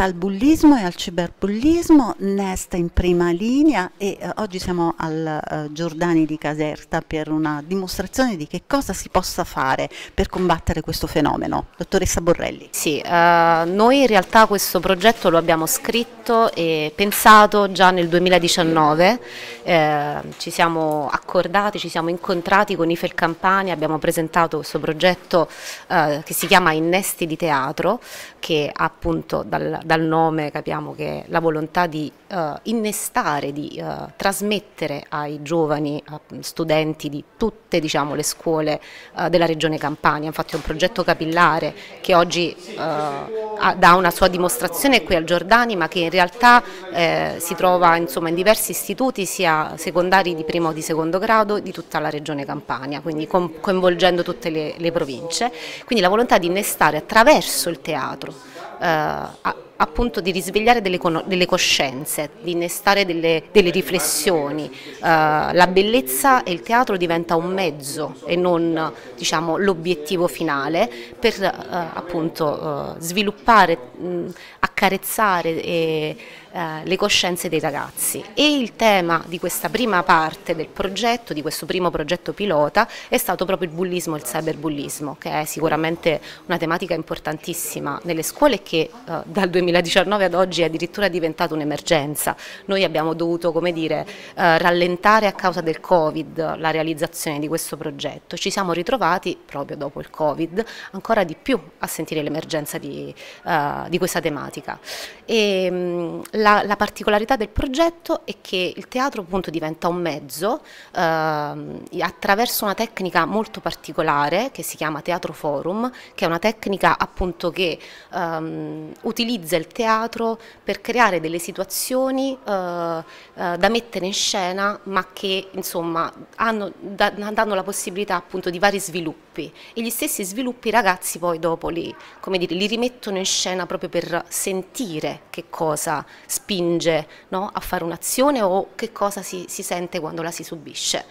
lotta al bullismo e al ciberbullismo Nesta in prima linea e eh, oggi siamo al eh, Giordani di Caserta per una dimostrazione di che cosa si possa fare per combattere questo fenomeno. Dottoressa Borrelli. Sì, eh, noi in realtà questo progetto lo abbiamo scritto e pensato già nel 2019, eh, ci siamo accordati, ci siamo incontrati con Ifel Campani, abbiamo presentato questo progetto eh, che si chiama Innesti di Teatro che appunto dal, dal nome capiamo che la volontà di uh, innestare, di uh, trasmettere ai giovani uh, studenti di tutte diciamo, le scuole eh, della regione Campania, infatti è un progetto capillare che oggi ha, dà una sua dimostrazione qui al Giordani ma che in realtà si trova insomma, in diversi istituti sia secondari di primo o di secondo grado di tutta la regione Campania, quindi coinvolgendo tutte le, le province, quindi la volontà di innestare attraverso il teatro Uh, appunto di risvegliare delle, delle coscienze, di innestare delle, delle riflessioni. Uh, la bellezza e il teatro diventa un mezzo e non diciamo, l'obiettivo finale per uh, appunto uh, sviluppare, mh, accarezzare e eh, le coscienze dei ragazzi e il tema di questa prima parte del progetto, di questo primo progetto pilota, è stato proprio il bullismo, il cyberbullismo, che è sicuramente una tematica importantissima nelle scuole che eh, dal 2019 ad oggi è addirittura diventata un'emergenza. Noi abbiamo dovuto, come dire, eh, rallentare a causa del Covid la realizzazione di questo progetto. Ci siamo ritrovati, proprio dopo il Covid, ancora di più a sentire l'emergenza di, eh, di, questa tematica. E, mh, mm, la, la, particolarità del progetto è che il teatro appunto diventa un mezzo eh, attraverso una tecnica molto particolare che si chiama teatro forum, che è una tecnica appunto che ehm, utilizza il teatro per creare delle situazioni eh, eh, da mettere in scena ma che insomma hanno, da, danno la possibilità appunto di vari sviluppi e gli stessi sviluppi i ragazzi poi dopo li, dire, li rimettono in scena proprio per sentire che cosa spinge no, a fare un'azione o che cosa si, si, sente quando la si subisce.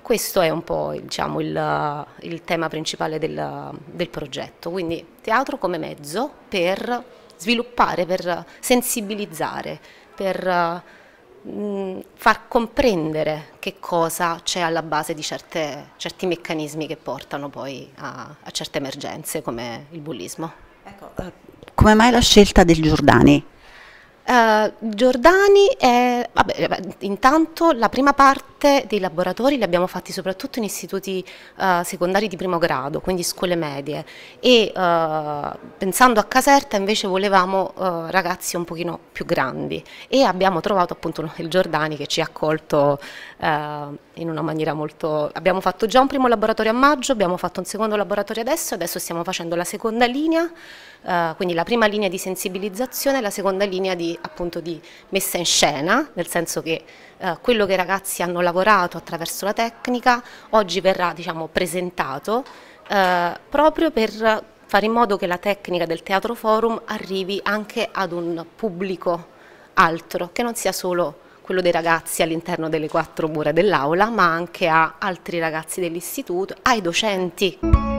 Questo è un po' diciamo, il, il, tema principale del, del progetto, quindi teatro come mezzo per sviluppare, per sensibilizzare, per mm, far comprendere che cosa c'è alla base di certe, certi meccanismi che portano poi a, a certe emergenze come il bullismo. Ecco, eh, come mai la scelta del Giordani? Uh, Giordani è, vabbè, eh, intanto la prima parte dei laboratori li abbiamo fatti soprattutto in istituti uh, secondari di primo grado, quindi scuole medie e uh, pensando a Caserta invece volevamo ragazzi un pochino più grandi e abbiamo trovato appunto il Giordani che ci ha accolto in una maniera molto... abbiamo fatto già un primo laboratorio a maggio, abbiamo fatto un secondo laboratorio adesso, adesso stiamo facendo la seconda linea, quindi la prima linea di sensibilizzazione e la seconda linea di appunto, di messa in scena, nel senso che eh, quello che i ragazzi hanno lavorato attraverso la tecnica oggi verrà diciamo, presentato eh, proprio per fare in modo che la tecnica del Teatro Forum arrivi anche ad un pubblico altro, che non sia solo quello dei ragazzi all'interno delle quattro mura dell'aula, ma anche a altri ragazzi dell'istituto, ai docenti.